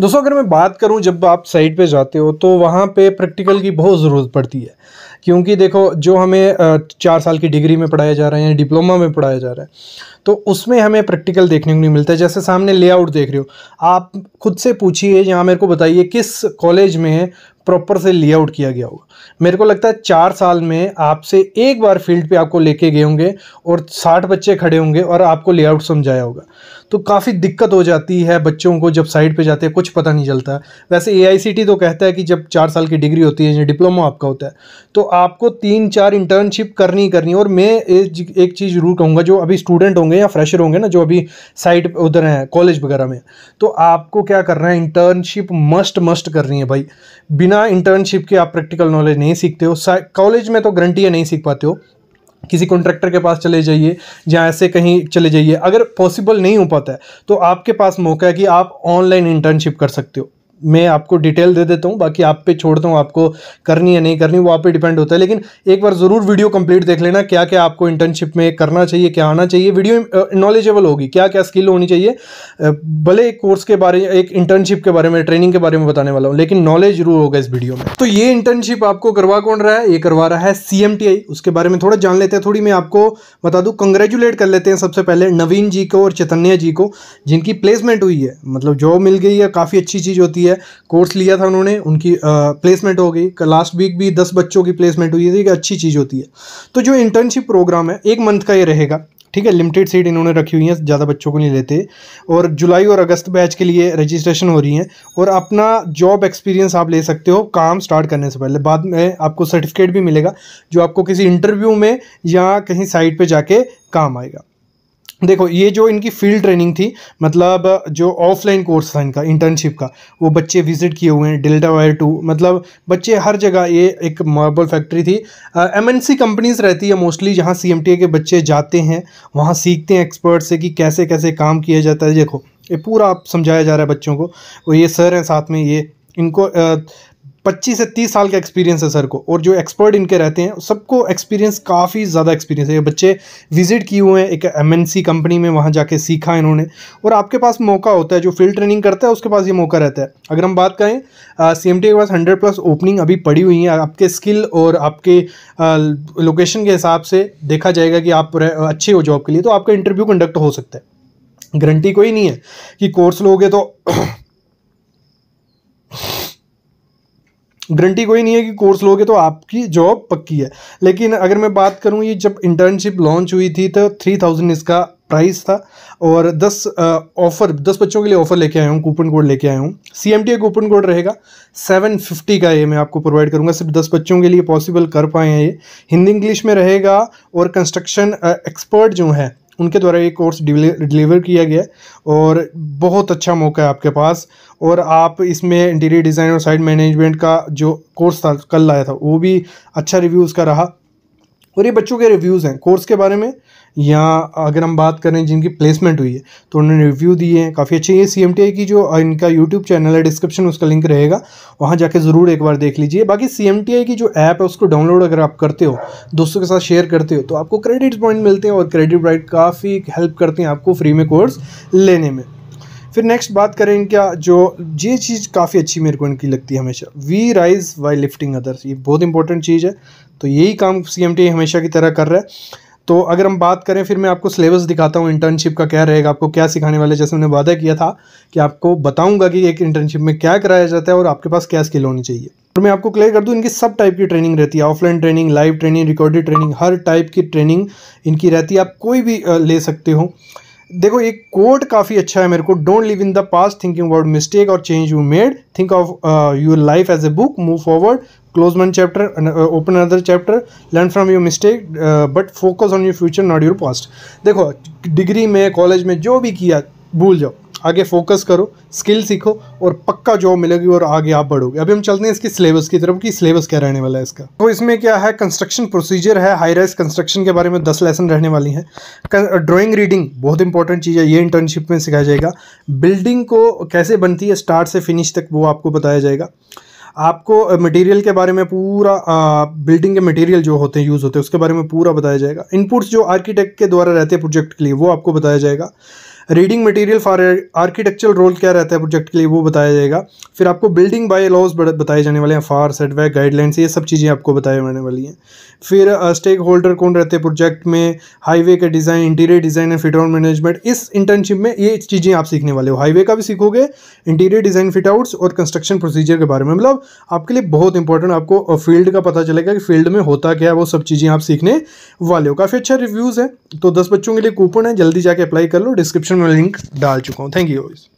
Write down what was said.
दोस्तों अगर मैं बात करूं जब आप साइट पे जाते हो तो वहाँ पे प्रैक्टिकल की बहुत ज़रूरत पड़ती है क्योंकि देखो जो हमें चार साल की डिग्री में पढ़ाया जा रहा है या डिप्लोमा में पढ़ाया जा रहा है तो उसमें हमें प्रैक्टिकल देखने को नहीं मिलता है जैसे सामने लेआउट देख रहे हो आप खुद से पूछिए या मेरे को बताइए किस कॉलेज में प्रॉपर से लेआउट किया गया होगा मेरे को लगता है चार साल में आपसे एक बार फील्ड पे आपको लेके गए होंगे और साठ बच्चे खड़े होंगे और आपको लेआउट समझाया होगा तो काफ़ी दिक्कत हो जाती है बच्चों को जब साइड पे जाते हैं कुछ पता नहीं चलता वैसे ए तो कहता है कि जब चार साल की डिग्री होती है या डिप्लोमा आपका होता है तो आपको तीन चार इंटर्नशिप करनी ही करनी और मैं एक चीज़ ज़रूर कहूँगा जो अभी स्टूडेंट होंगे या फ्रेशर होंगे ना जो अभी साइड उधर हैं कॉलेज वगैरह में तो आपको क्या करना है इंटर्नशिप मस्ट मस्ट करनी है भाई बिना इंटर्नशिप के आप प्रैक्टिकल नॉलेज नहीं सीखते हो कॉलेज में तो गारंटी है नहीं सीख पाते हो किसी कॉन्ट्रैक्टर के पास चले जाइए या ऐसे कहीं चले जाइए अगर पॉसिबल नहीं हो पाता है तो आपके पास मौका है कि आप ऑनलाइन इंटर्नशिप कर सकते हो मैं आपको डिटेल दे देता हूँ बाकी आप पे छोड़ता हूँ आपको करनी या नहीं करनी वो आप पे डिपेंड होता है लेकिन एक बार ज़रूर वीडियो कंप्लीट देख लेना क्या क्या आपको इंटर्नशिप में करना चाहिए क्या आना चाहिए वीडियो नॉलेजेबल होगी क्या क्या स्किल होनी चाहिए भले एक कोर्स के बारे एक इंटर्नशिप के बारे में ट्रेनिंग के बारे में बताने वाला हूँ लेकिन नॉलेज जरूर होगा इस वीडियो में तो ये इंटर्नशिप आपको करवा कौन रहा है ये करवा रहा है सी उसके बारे में थोड़ा जान लेते हैं थोड़ी मैं आपको बता दूँ कंग्रेचुलेट कर लेते हैं सबसे पहले नवीन जी को और चैतन्य जी को जिनकी प्लेसमेंट हुई है मतलब जॉब मिल गई है काफ़ी अच्छी चीज़ होती है है कोर्स लिया था उन्होंने उनकी प्लेसमेंट हो गई लास्ट वीक भी दस बच्चों की प्लेसमेंट हुई थी एक तो अच्छी चीज़ होती है तो जो इंटर्नशिप प्रोग्राम है एक मंथ का ये रहेगा ठीक है लिमिटेड सीट इन्होंने रखी हुई है ज़्यादा बच्चों को नहीं लेते और जुलाई और अगस्त बैच के लिए रजिस्ट्रेशन हो रही है और अपना जॉब एक्सपीरियंस आप ले सकते हो काम स्टार्ट करने से पहले बाद में आपको सर्टिफिकेट भी मिलेगा जो आपको किसी इंटरव्यू में या कहीं साइट पर जाके काम आएगा देखो ये जो इनकी फील्ड ट्रेनिंग थी मतलब जो ऑफलाइन कोर्स था इनका इंटर्नशिप का वो बच्चे विजिट किए हुए हैं डेल्टा वायर टू मतलब बच्चे हर जगह ये एक मार्बल फैक्ट्री थी एमएनसी कंपनीज रहती है मोस्टली जहाँ सीएमटीए के बच्चे जाते हैं वहाँ सीखते हैं एक्सपर्ट से कि कैसे कैसे काम किया जाता है देखो ये पूरा आप समझाया जा रहा है बच्चों को और ये सर हैं साथ में ये इनको पच्चीस से तीस साल का एक्सपीरियंस है सर को और जो एक्सपर्ट इनके रहते हैं सबको एक्सपीरियंस काफ़ी ज़्यादा एक्सपीरियंस है ये बच्चे विजिट किए हुए हैं एक एमएनसी कंपनी में वहाँ जाके सीखा इन्होंने और आपके पास मौका होता है जो फील्ड ट्रेनिंग करता है उसके पास ये मौका रहता है अगर हम बात करें सी एम के पास हंड्रेड प्लस ओपनिंग अभी पड़ी हुई हैं आपके स्किल और आपके लोकेशन के हिसाब से देखा जाएगा कि आप अच्छे हो जॉब के लिए तो आपका इंटरव्यू कंडक्ट हो सकता है गारंटी कोई नहीं है कि कोर्स लोगे तो गारंटी कोई नहीं है कि कोर्स लोगे तो आपकी जॉब पक्की है लेकिन अगर मैं बात करूँ ये जब इंटर्नशिप लॉन्च हुई थी तो थ्री थाउजेंड इसका प्राइस था और दस ऑफ़र दस बच्चों के लिए ऑफ़र लेके आया हूँ कूपन कोड लेके आया हूँ सी एम टी का कूपन कोड रहेगा सेवन फिफ्टी का ये मैं आपको प्रोवाइड करूँगा सिर्फ दस बच्चों के लिए पॉसिबल कर पाए हैं ये हिंदी इंग्लिश में रहेगा और कंस्ट्रक्शन एक्सपर्ट जो है उनके द्वारा ये कोर्स डिलीवर किया गया और बहुत अच्छा मौका है आपके पास और आप इसमें इंटीरियर डिज़ाइन और साइड मैनेजमेंट का जो कोर्स था कल लाया था वो भी अच्छा रिव्यू उसका रहा और ये बच्चों के रिव्यूज़ हैं कोर्स के बारे में या अगर हम बात करें जिनकी प्लेसमेंट हुई है तो उन्होंने रिव्यू दिए हैं काफ़ी अच्छे ये सी एम की जो इनका यूट्यूब चैनल है डिस्क्रिप्शन उसका लिंक रहेगा वहाँ जाके ज़रूर एक बार देख लीजिए बाकी सी एम की जो ऐप है उसको डाउनलोड अगर आप करते हो दोस्तों के साथ शेयर करते हो तो आपको क्रेडिट पॉइंट मिलते हैं और क्रेडिट राइट काफ़ी हेल्प करते हैं आपको फ्री में कोर्स लेने में फिर नेक्स्ट बात करें इनका जो ये चीज़ काफ़ी अच्छी मेरे को इनकी लगती है हमेशा we rise by lifting others ये बहुत इंपॉर्टेंट चीज़ है तो यही काम सी हमेशा की तरह कर रहा है तो अगर हम बात करें फिर मैं आपको सिलेबस दिखाता हूँ इंटर्नशिप का क्या रहेगा आपको क्या सिखाने वाले जैसे उन्होंने वादा किया था कि आपको बताऊंगा कि एक इंटर्नशिप में क्या कराया जाता है और आपके पास क्या स्किल होनी चाहिए और तो मैं आपको क्लियर कर दूँ इनकी सब टाइप की ट्रेनिंग रहती है offline training live training recorded training हर टाइप की ट्रेनिंग इनकी रहती है आप कोई भी ले सकते हो देखो एक कोट काफ़ी अच्छा है मेरे को don't live in the past thinking about mistake और change you made think of your life as a book move forward close one chapter open other chapter learn from your mistake but focus on your future not your past देखो degree में college में जो भी किया भूल जाओ आगे focus करो स्किल सीखो और पक्का जॉब मिलेगी और आगे आप बढ़ोगे अभी हम चलते हैं इसकी सिलेबस की तरफ कि सिलेबस क्या रहने वाला है इसका तो इसमें क्या है कंस्ट्रक्शन प्रोसीजर है हाई राइज कंस्ट्रक्शन के बारे में दस लेसन रहने वाली हैं ड्राइंग रीडिंग बहुत इंपॉर्टेंट चीज़ है ये इंटर्नशिप में सिखाया जाएगा बिल्डिंग को कैसे बनती है स्टार्ट से फिनिश तक वो आपको बताया जाएगा आपको मटेरियल के बारे में पूरा आ, बिल्डिंग के मटेरियल जो होते हैं यूज़ होते हैं उसके बारे में पूरा बताया जाएगा इनपुट्स जो आर्किटेक्ट के द्वारा रहते हैं प्रोजेक्ट के लिए वो आपको बताया जाएगा reading material for architectural role क्या रहता है प्रोजेक्ट के लिए वो बताया जाएगा फिर आपको बिल्डिंग बाय लॉज बताए जाने वाले हैं फार सेटबैक गाइडलाइंस ये सब चीज़ें आपको बताए जाने वाली हैं फिर स्टेक होल्डर कौन रहते हैं प्रोजेक्ट में हाईवे का design interior design and fit out management इस इंटर्नशिप में ये चीज़ें आप सीखने वाले हो हाईवे का भी सीखोगे इंटीरियर डिज़ाइन फिट आउट्स और कंस्ट्रक्शन प्रोसीजर के बारे में मतलब आपके लिए बहुत इंपॉर्टेंट आपको फील्ड का पता चलेगा कि फील्ड में होता क्या है वो सब चीज़ें आप सीखने वाले हो काफ़ी अच्छा रिव्यूज़ है तो दस बच्चों के लिए कूपन है जल्दी जाके अप्लाई कर लो डिस्क्रिप्शन डिस्क्रिप्शन में लिंक डाल चुका हूँ थैंक यू